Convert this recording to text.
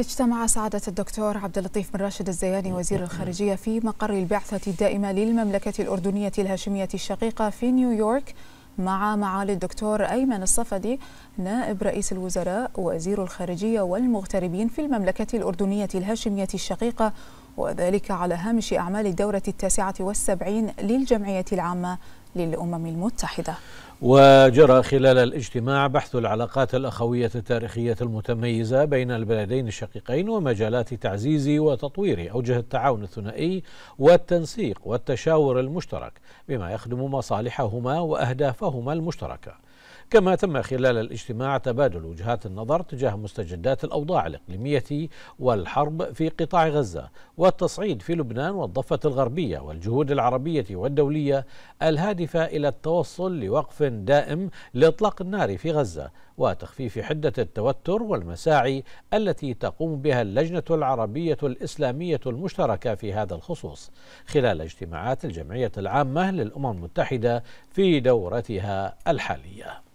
اجتمع سعادة الدكتور عبد اللطيف بن راشد الزياني وزير الخارجية في مقر البعثة الدائمة للمملكة الأردنية الهاشمية الشقيقة في نيويورك مع معالي الدكتور أيمن الصفدي نائب رئيس الوزراء وزير الخارجية والمغتربين في المملكة الأردنية الهاشمية الشقيقة وذلك على هامش أعمال الدورة التاسعة والسبعين للجمعية العامة للأمم المتحدة وجرى خلال الاجتماع بحث العلاقات الأخوية التاريخية المتميزة بين البلدين الشقيقين ومجالات تعزيز وتطوير أوجه التعاون الثنائي والتنسيق والتشاور المشترك بما يخدم مصالحهما وأهدافهما المشتركة كما تم خلال الاجتماع تبادل وجهات النظر تجاه مستجدات الأوضاع الإقليمية والحرب في قطاع غزة والتصعيد في لبنان والضفة الغربية والجهود العربية والدولية الهادفة إلى التوصل لوقف دائم لإطلاق النار في غزة وتخفيف حدة التوتر والمساعي التي تقوم بها اللجنة العربية الإسلامية المشتركة في هذا الخصوص خلال اجتماعات الجمعية العامة للأمم المتحدة في دورتها الحالية